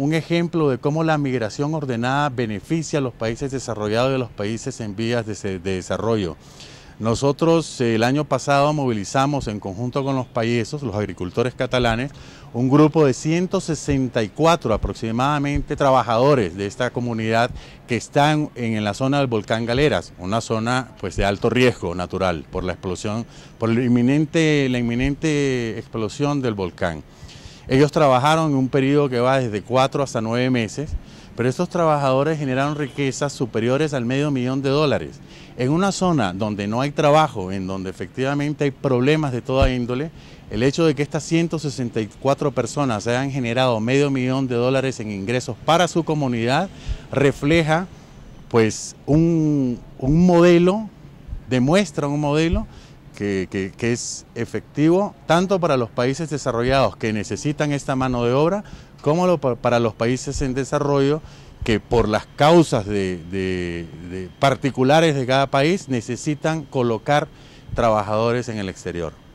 un ejemplo de cómo la migración ordenada beneficia a los países desarrollados y a los países en vías de, desarrollo. Nosotros eh, el año pasado movilizamos en conjunto con los países, los agricultores catalanes, un grupo de 164 aproximadamente trabajadores de esta comunidad que están en, la zona del volcán Galeras, una zona pues de alto riesgo natural por la explosión, por inminente, la inminente explosión del volcán. Ellos trabajaron en un periodo que va desde cuatro hasta nueve meses, pero estos trabajadores generaron riquezas superiores al medio millón de dólares. En una zona donde no hay trabajo, en donde efectivamente hay problemas de toda índole, el hecho de que estas 164 personas hayan generado medio millón de dólares en ingresos para su comunidad refleja pues un modelo, demuestra un modelo que, es efectivo tanto para los países desarrollados que necesitan esta mano de obra, como para los países en desarrollo que por las causas de particulares de cada país necesitan colocar trabajadores en el exterior.